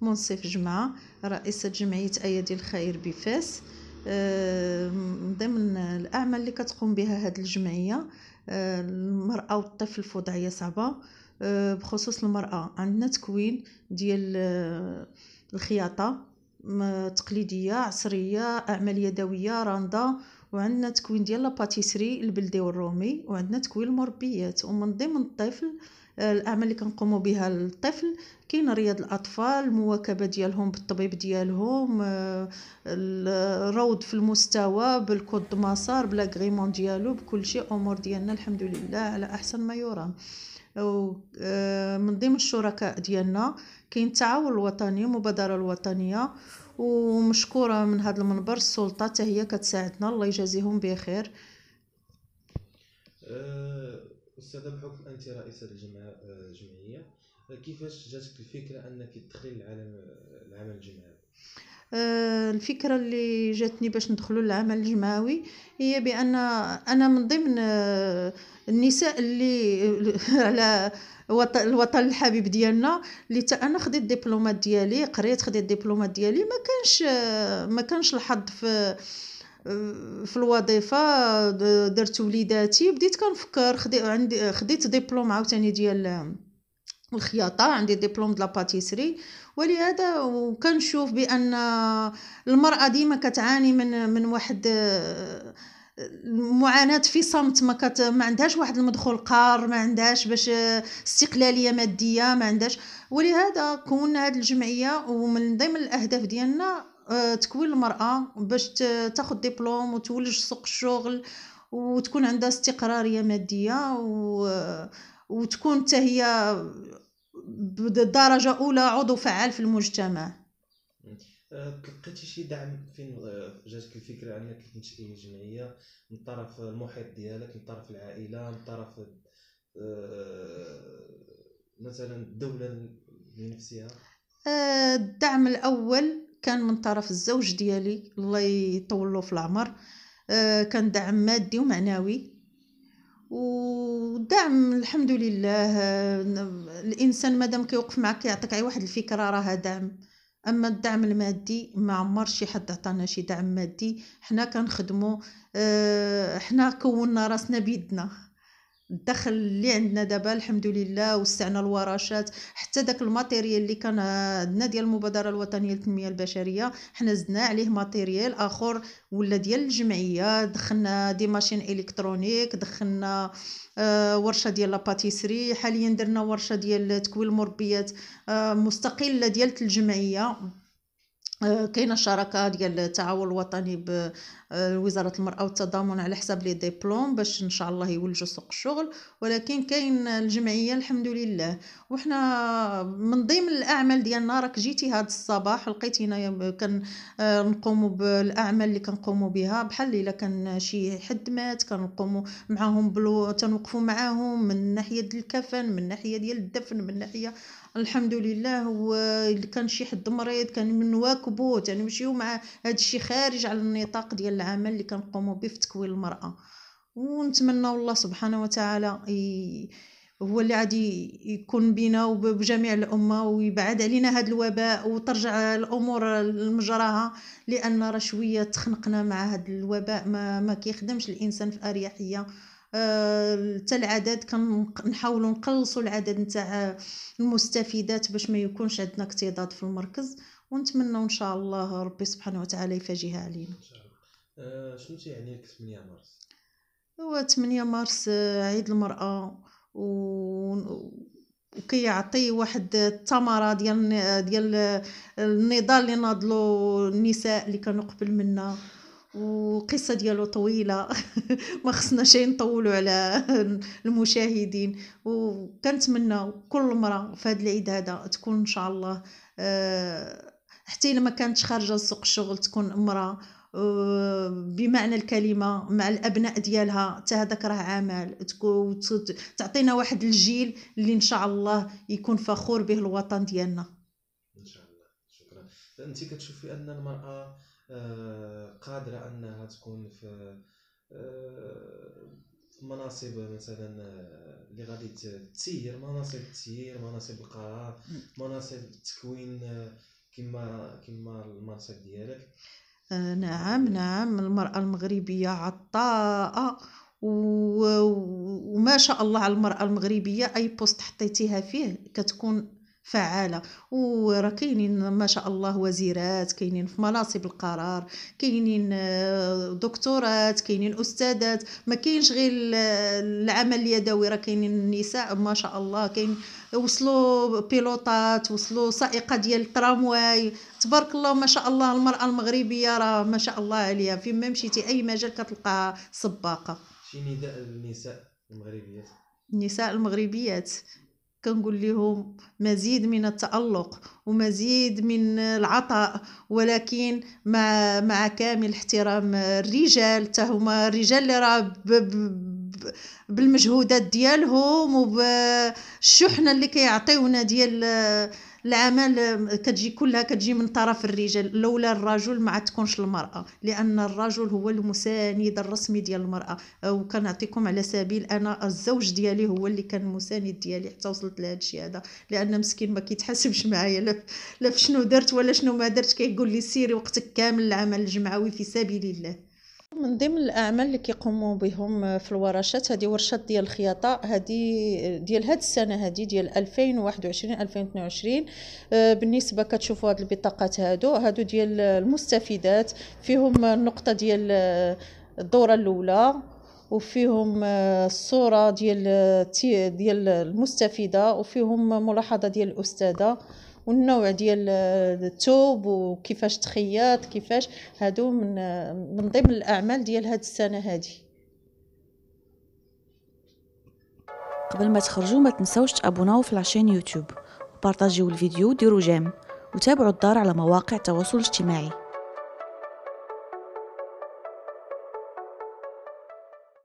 منصف جمعة رئيسة جمعية أيادي الخير بفاس آه، ضمن الأعمال اللي كتقوم بها هاد الجمعية آه، المرأة والطفل في وضعية صعبة آه، بخصوص المرأة عندنا تكوين ديال الخياطة تقليديه عصريه اعمال يدويه رنده وعندنا تكوين ديال لاباتيسري البلدي والرومي وعندنا تكوين المربيات ومن ضمن الطفل آه، الاعمال اللي كنقوموا بها للطفل كاين رياض الاطفال المواكبه ديالهم بالطبيب ديالهم آه، الروض في المستوى بالكود مسار بلاكغيمون ديالو بكل شيء امور ديالنا الحمد لله على احسن ما يرام آه، من ضمن الشركاء ديالنا كاين التعاون الوطني المبادره الوطنيه ومشكوره من هذا المنبر السلطه حتى هي كتساعدنا الله يجازيهم بخير أه، استاذه بحكم انت رئيسه الجمعيه أه، أه، كيفاش جاتك الفكره انك تدخل العالم العمل الجمعوي الفكره اللي جاتني باش ندخلوا للعمل الجمعوي هي بان انا من ضمن النساء اللي على الوطن الحبيب ديالنا اللي حتى انا خديت الدبلومات ديالي قريت خديت الدبلومات ديالي ما كانش ما كانش الحظ في في الوظيفه درت وليداتي بديت كنفكر عندي خديت دبلوم عاوتاني ديال الخياطه عندي دبلوم ديال لاباتيسري ولهذا وكنشوف بان المراه ديما كتعاني من من واحد المعاناه في صمت ما, كت... ما عندهاش واحد المدخول قار ما عندهاش باش آه، استقلاليه ماديه ما عندهاش ولهذا كونا هذه الجمعيه ومن ضمن الاهداف ديالنا آه، تكوين المراه باش تاخذ دبلوم وتولج سوق الشغل وتكون عندها استقراريه ماديه و... وتكون حتى هي بدرجه اولى عضو فعال في المجتمع تلقيتي شي دعم فين آه، جاتك الفكره يعني انك تنشئي جمعيه من طرف المحيط ديالك من طرف العائله من طرف آه، مثلا الدوله بنفسها آه، الدعم الاول كان من طرف الزوج ديالي الله يطولو في العمر كان دعم مادي ومعنوي ودعم الحمد لله الانسان مادام كيوقف معك كيعطيك واحد الفكره راها دعم اما الدعم المادي ما عمر شي حد عطانا شي دعم مادي حنا كنخدمو آه، حنا كونا راسنا بيدنا الدخل اللي عندنا دابا الحمد لله وسعنا الورشات حتى داك الماتيريال اللي كان عندنا ديال المبادره الوطنيه للتنميه البشريه حنا زدنا عليه ماتيريال اخر ولا ديال الجمعيه دخلنا دي ماشين الكترونيك دخلنا آه، ورشه ديال لاباتيسري حاليا درنا ورشه ديال تكوين المربيات آه، مستقله ديال الجمعيه كاينه الشراكه ديال التعاون الوطني بوزاره آه، المراه والتضامن على حساب لي ديبلوم باش ان شاء الله يولجوا سوق الشغل ولكن كاين الجمعيه الحمد لله وحنا من ضمن الاعمال ديالنا راك جيتي هذا الصباح لقيتينا كنقوموا آه، بالاعمال اللي كنقوموا بها بحال الا كان شي حد مات كنقوموا معاهم بلو تنوقفوا معاهم من ناحيه الكفن من ناحيه ديال الدفن من ناحيه الحمد لله هو كان شي حد مريض كان نواكبوه تنمشيو يعني مع هادشي خارج على النطاق ديال العمل اللي كنقومو به في تكوين المراه ونتمنى الله سبحانه وتعالى هو اللي عادي يكون بينا وبجميع الامه ويبعد علينا هذا الوباء وترجع الامور لمجراها لان راه شويه تخنقنا مع هذا الوباء ما, ما كيخدمش الانسان في اريحيه حتى العدد كنحاولوا نقلصوا العدد نتاع المستفيدات باش ما يكونش عندنا اكتضاد في المركز ونتمنى ان شاء الله ربي سبحانه وتعالى يفاجئها علينا أه شنو تيعني لك 8 مارس هو 8 مارس آه، عيد المراه و وكيعطي واحد الثمره ديال ديال النضال اللي ناضلو النساء اللي كانوا قبل منا وقصة ديالو طويله ما خصنا شي نطولوا على المشاهدين وكنتمنى كل مره في هذا العيد هذا تكون ان شاء الله آه، حتى الا ما كانتش خارجه لسوق الشغل تكون امراه بمعنى الكلمه مع الابناء ديالها حتى هذاك راه عمل تعطينا واحد الجيل اللي ان شاء الله يكون فخور به الوطن ديالنا ان شاء الله شكرا انت كتشوفي ان المراه آه، قادره انها تكون في آه، في مناصب مثلا آه، اللي غادي تسير مناصب التسيير مناصب القرار مناصب التكوين كما كما المنصب ديالك نعم نعم المرأة المغربية عطاءة وما شاء الله على المرأة المغربية أي بوست حطيتيها فيه كتكون فعاله وراه كاينين ما شاء الله وزيرات كاينين في مناصب القرار كاينين آه، دكتورات كاينين استاذات ما كاينش غير العمل اليدوي راه كاينين النساء ما شاء الله كاين وصلوا بيلوطات وصلوا سائقه ديال الترامواي تبارك الله ما شاء الله المراه المغربيه راه ما شاء الله عليها في ما مشيتي اي مجال كتلقاها سباقه شي نداء للنساء المغربيات النساء المغربيات كنقول لهم مزيد من التألق ومزيد من العطاء ولكن مع مع كامل احترام الرجال حتى هما الرجال اللي راه بالمجهودات ديالهم وبالشحنه اللي كيعطيونا ديال الاعمال كتجي كلها كتجي من طرف الرجال لولا الرجل ما عاد تكونش المراه لان الرجل هو المساند الرسمي ديال المراه وكنعطيكم على سبيل انا الزوج ديالي هو اللي كان المساند ديالي حتى وصلت لهذا الشيء هذا لان مسكين ما كيتحاسبش معايا لا لا شنو درت ولا شنو ما درت كيقول لي سيري وقتك كامل العمل الجمعوي في سبيل الله من ضمن الاعمال اللي كيقوموا بهم في الورشات هذه ورشه ديال الخياطه هذه ديال هذه السنه هذه ديال 2021 2022 آه، بالنسبه كتشوفوا هذه البطاقات هادو هادو ديال المستفيدات فيهم النقطه ديال آه، الدوره الاولى وفيهم آه، الصوره ديال ديال المستفيده وفيهم ملاحظه ديال الاستاذه والنوع ديال الثوب وكيفاش تخيط كيفاش هادو من من ضمن الاعمال ديال هاد السنه هادي قبل ما تخرجوا ما تنساوش تابوناو في لاشين يوتيوب وبارطاجيو الفيديو وديروا جيم وتابعوا الدار على مواقع التواصل الاجتماعي